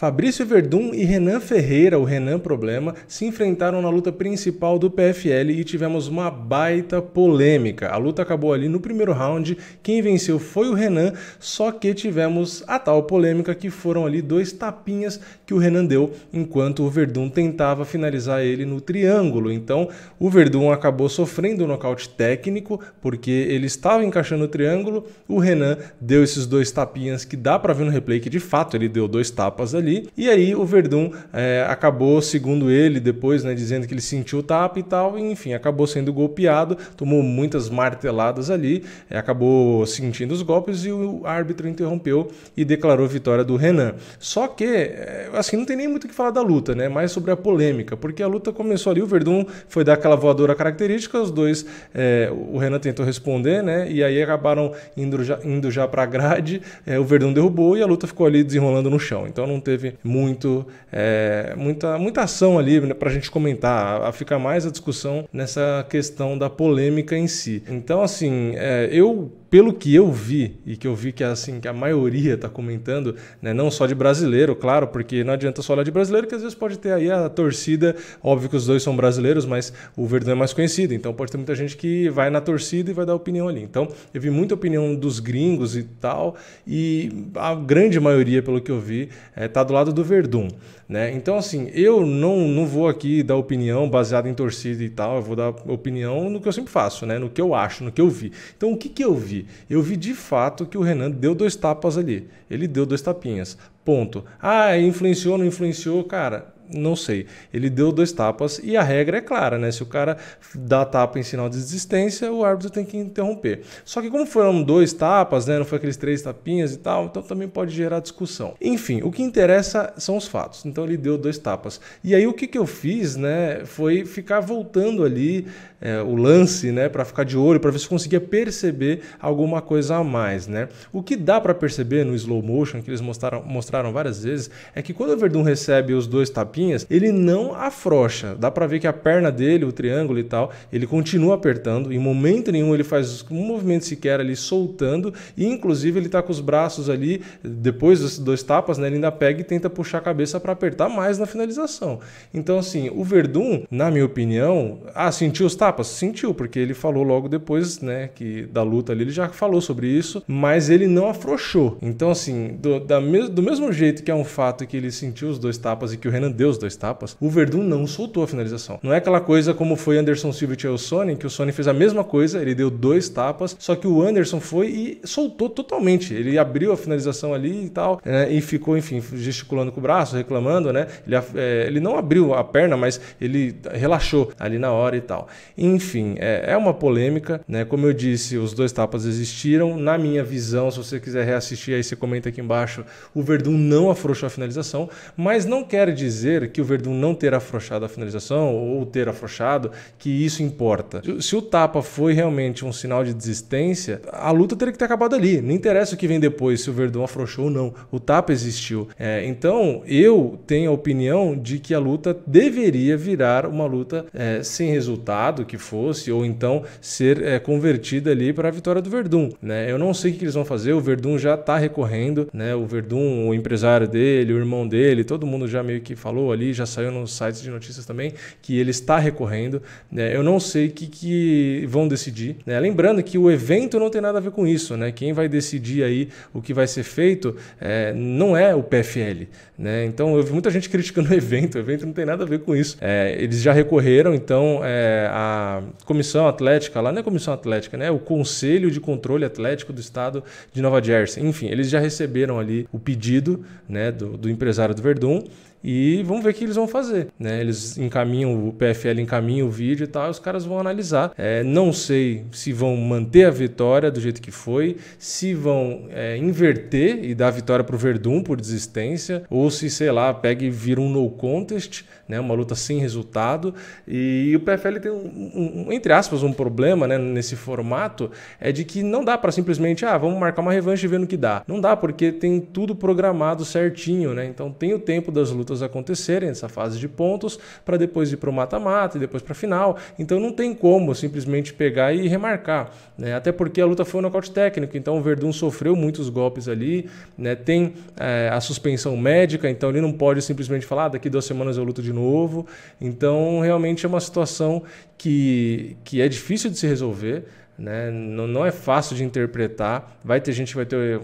Fabrício Verdun e Renan Ferreira, o Renan Problema, se enfrentaram na luta principal do PFL e tivemos uma baita polêmica. A luta acabou ali no primeiro round, quem venceu foi o Renan, só que tivemos a tal polêmica que foram ali dois tapinhas que o Renan deu enquanto o Verdun tentava finalizar ele no triângulo. Então o Verdun acabou sofrendo um nocaute técnico porque ele estava encaixando o triângulo, o Renan deu esses dois tapinhas que dá para ver no replay que de fato ele deu dois tapas ali ali. E aí o Verdun é, acabou, segundo ele, depois, né, dizendo que ele sentiu o tapa e tal, e, enfim, acabou sendo golpeado, tomou muitas marteladas ali, é, acabou sentindo os golpes e o árbitro interrompeu e declarou vitória do Renan. Só que, é, assim, não tem nem muito o que falar da luta, né? Mais sobre a polêmica, porque a luta começou ali, o Verdun foi dar aquela voadora característica, os dois, é, o Renan tentou responder, né? E aí acabaram indo já, indo já pra grade, é, o Verdun derrubou e a luta ficou ali desenrolando no chão. Então não teve teve muito, é, muita, muita ação ali né, para a gente comentar. A, fica mais a discussão nessa questão da polêmica em si. Então, assim, é, eu pelo que eu vi e que eu vi que assim que a maioria está comentando, né, não só de brasileiro, claro, porque não adianta só olhar de brasileiro, que às vezes pode ter aí a torcida, óbvio que os dois são brasileiros, mas o Verdão é mais conhecido, então pode ter muita gente que vai na torcida e vai dar opinião ali. Então, eu vi muita opinião dos gringos e tal, e a grande maioria, pelo que eu vi, está eh, é, do lado do Verdun, né? Então, assim, eu não, não vou aqui dar opinião baseada em torcida e tal, eu vou dar opinião no que eu sempre faço, né? No que eu acho, no que eu vi. Então, o que que eu vi? Eu vi de fato que o Renan deu dois tapas ali. Ele deu dois tapinhas. Ponto. Ah, influenciou, não influenciou? Cara, não sei. Ele deu dois tapas e a regra é clara, né? Se o cara dá tapa em sinal de desistência, o árbitro tem que interromper. Só que como foram dois tapas, né? Não foi aqueles três tapinhas e tal, então também pode gerar discussão. Enfim, o que interessa são os fatos. Então ele deu dois tapas. E aí o que, que eu fiz, né? Foi ficar voltando ali é, o lance, né? Para ficar de olho, para ver se conseguia perceber alguma coisa a mais, né? O que dá para perceber no slow motion que eles mostraram, mostraram várias vezes é que quando o Verdun recebe os dois tapinhas ele não afrouxa. Dá para ver que a perna dele, o triângulo e tal, ele continua apertando. Em momento nenhum ele faz um movimento sequer ali soltando. E inclusive ele está com os braços ali, depois dos dois tapas, né, ele ainda pega e tenta puxar a cabeça para apertar mais na finalização. Então, assim, o Verdun, na minha opinião, ah, sentiu os tapas? Sentiu, porque ele falou logo depois, né, que da luta ali, ele já falou sobre isso, mas ele não afrouxou. Então, assim, do, da, do mesmo jeito que é um fato que ele sentiu os dois tapas e que o Renan deu os dois tapas, o Verdun não soltou a finalização. Não é aquela coisa como foi Anderson Silva e o Sonnen, que o Sonnen fez a mesma coisa, ele deu dois tapas, só que o Anderson foi e soltou totalmente. Ele abriu a finalização ali e tal, né? e ficou, enfim, gesticulando com o braço, reclamando, né? Ele, é, ele não abriu a perna, mas ele relaxou ali na hora e tal. Enfim, é, é uma polêmica, né? Como eu disse, os dois tapas existiram. Na minha visão, se você quiser reassistir, aí você comenta aqui embaixo, o Verdun não afrouxou a finalização, mas não quer dizer que o Verdun não ter afrouxado a finalização ou ter afrouxado, que isso importa. Se o tapa foi realmente um sinal de desistência, a luta teria que ter acabado ali. Não interessa o que vem depois, se o Verdun afrouxou ou não. O tapa existiu. É, então, eu tenho a opinião de que a luta deveria virar uma luta é, sem resultado que fosse, ou então ser é, convertida ali para a vitória do Verdun. Né? Eu não sei o que eles vão fazer, o Verdun já está recorrendo, né? o Verdun, o empresário dele, o irmão dele, todo mundo já meio que falou ali, já saiu nos sites de notícias também, que ele está recorrendo. Né? Eu não sei o que, que vão decidir. Né? Lembrando que o evento não tem nada a ver com isso. Né? Quem vai decidir aí o que vai ser feito é, não é o PFL. Né? Então eu vi muita gente criticando o evento, o evento não tem nada a ver com isso. É, eles já recorreram, então é, a comissão atlética, lá não é comissão atlética, né? É o Conselho de Controle Atlético do Estado de Nova Jersey. Enfim, eles já receberam ali o pedido né, do, do empresário do Verdun e vamos ver o que eles vão fazer. Né? Eles encaminham, o PFL encaminha o vídeo e tal, e os caras vão analisar. É, não sei se vão manter a vitória do jeito que foi, se vão é, inverter e dar vitória para o Verdun por desistência, ou se, sei lá, pega e vira um no contest, né? uma luta sem resultado. E o PFL tem, um, um, entre aspas, um problema né? nesse formato, é de que não dá para simplesmente, ah, vamos marcar uma revanche e ver no que dá. Não dá, porque tem tudo programado certinho, né? Então tem o tempo das lutas disputas acontecerem, essa fase de pontos, para depois ir para o mata-mata e depois para a final. Então não tem como simplesmente pegar e remarcar. Né? Até porque a luta foi um nocaute técnico, então o Verdun sofreu muitos golpes ali, né? tem é, a suspensão médica, então ele não pode simplesmente falar ah, daqui duas semanas eu luto de novo. Então realmente é uma situação que, que é difícil de se resolver. Né? Não, não é fácil de interpretar. Vai ter gente que vai ter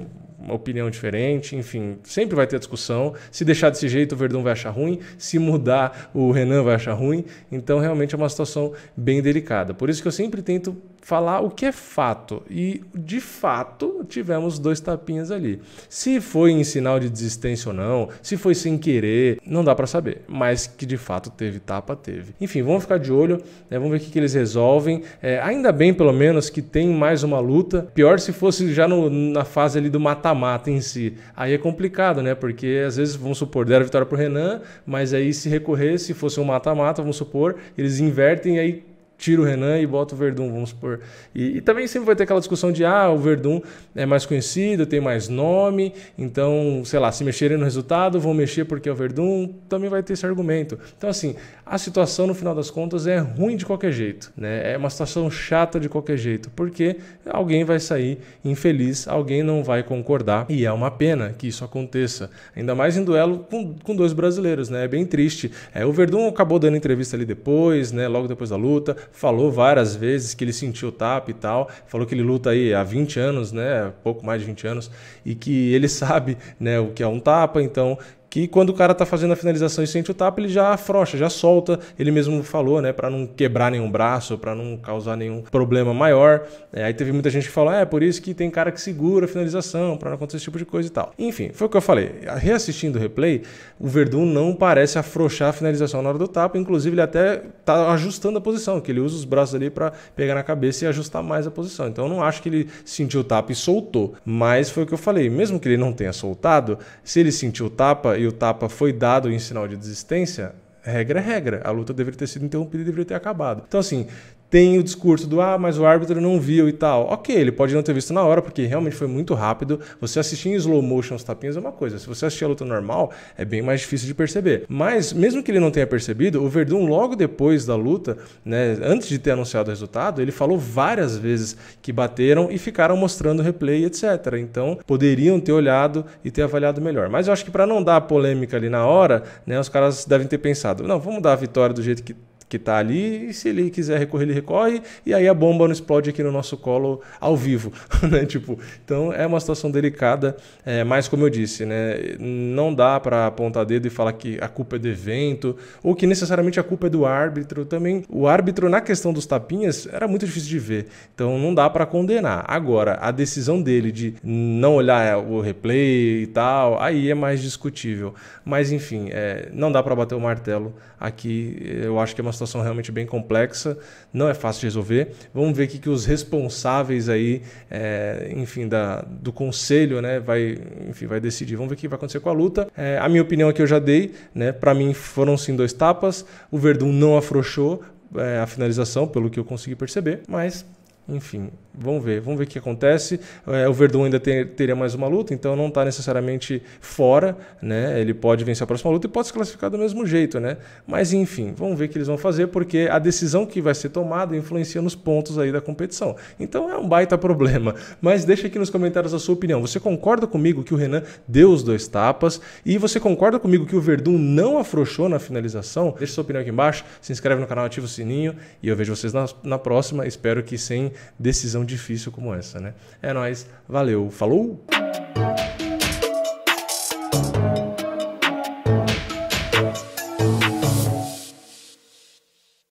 uma opinião diferente, enfim, sempre vai ter discussão. Se deixar desse jeito, o Verdun vai achar ruim, se mudar, o Renan vai achar ruim. Então, realmente é uma situação bem delicada. Por isso que eu sempre tento falar o que é fato. E, de fato, tivemos dois tapinhas ali. Se foi em sinal de desistência ou não, se foi sem querer, não dá para saber. Mas que, de fato, teve tapa, teve. Enfim, vamos ficar de olho, né? vamos ver o que, que eles resolvem. É, ainda bem, pelo menos, que tem mais uma luta. Pior se fosse já no, na fase ali do mata-mata em si. Aí é complicado, né? Porque, às vezes, vamos supor, deram a vitória pro Renan, mas aí se recorrer, se fosse um mata-mata, vamos supor, eles invertem e aí tiro o Renan e bota o Verdun, vamos supor. E, e, também sempre vai ter aquela discussão de, ah, o Verdun é mais conhecido, tem mais nome, então, sei lá, se mexerem no resultado, vão mexer porque é o Verdun, também vai ter esse argumento. Então, assim, a situação, no final das contas, é ruim de qualquer jeito, né? É uma situação chata de qualquer jeito, porque alguém vai sair infeliz, alguém não vai concordar, e é uma pena que isso aconteça. Ainda mais em duelo com, com dois brasileiros, né? É bem triste. É, o Verdun acabou dando entrevista ali depois, né? Logo depois da luta, falou várias vezes que ele sentiu o tap e tal, falou que ele luta aí há 20 anos, né, pouco mais de 20 anos, e que ele sabe, né, o que é um tapa, então que quando o cara está fazendo a finalização e sente o tapa, ele já afrouxa, já solta. Ele mesmo falou, né, para não quebrar nenhum braço, para não causar nenhum problema maior. É, aí teve muita gente que falou, é por isso que tem cara que segura a finalização, para não acontecer esse tipo de coisa e tal. Enfim, foi o que eu falei. Reassistindo o replay, o Verdun não parece afrouxar a finalização na hora do tapa, inclusive ele até tá ajustando a posição, que ele usa os braços ali para pegar na cabeça e ajustar mais a posição. Então eu não acho que ele sentiu o tapa e soltou, mas foi o que eu falei. Mesmo que ele não tenha soltado, se ele sentiu o tapa, e o tapa foi dado em sinal de desistência, regra é regra. A luta deveria ter sido interrompida e deveria ter acabado. Então, assim, tem o discurso do ah, mas o árbitro não viu e tal. Ok, ele pode não ter visto na hora, porque realmente foi muito rápido. Você assistir em slow motion os tapinhas é uma coisa. Se você assistir a luta normal, é bem mais difícil de perceber. Mas, mesmo que ele não tenha percebido, o Verdun, logo depois da luta, né, antes de ter anunciado o resultado, ele falou várias vezes que bateram e ficaram mostrando replay, etc. Então, poderiam ter olhado e ter avaliado melhor. Mas eu acho que para não dar polêmica ali na hora, né, os caras devem ter pensado: não, vamos dar a vitória do jeito que que está ali, e se ele quiser recorrer, ele recorre, e aí a bomba não explode aqui no nosso colo ao vivo. Né? Tipo, então é uma situação delicada, é, mas como eu disse, né, não dá para apontar dedo e falar que a culpa é do evento, ou que necessariamente a culpa é do árbitro. Também o árbitro, na questão dos tapinhas, era muito difícil de ver, então não dá para condenar. Agora, a decisão dele de não olhar é, o replay e tal, aí é mais discutível. Mas enfim, é, não dá para bater o martelo aqui, eu acho que é uma situação realmente bem complexa, não é fácil de resolver. Vamos ver o que, que os responsáveis aí, é, enfim, da, do conselho, né, vai, enfim, vai decidir. Vamos ver o que vai acontecer com a luta. É, a minha opinião aqui eu já dei, né, para mim foram sim dois tapas, o Verdun não afrouxou, eh, a finalização, pelo que eu consegui perceber, mas enfim, vamos ver, vamos ver o que acontece. É, o Verdun ainda ter, teria mais uma luta, então não está necessariamente fora, né? Ele pode vencer a próxima luta e pode se classificar do mesmo jeito, né? Mas enfim, vamos ver o que eles vão fazer, porque a decisão que vai ser tomada influencia nos pontos aí da competição. Então é um baita problema. Mas deixa aqui nos comentários a sua opinião. Você concorda comigo que o Renan deu os dois tapas? E você concorda comigo que o Verdun não afrouxou na finalização? Deixa sua opinião aqui embaixo, se inscreve no canal, ativa o sininho e eu vejo vocês na, na próxima. Espero que sem decisão difícil como essa, né? É nós, valeu, falou.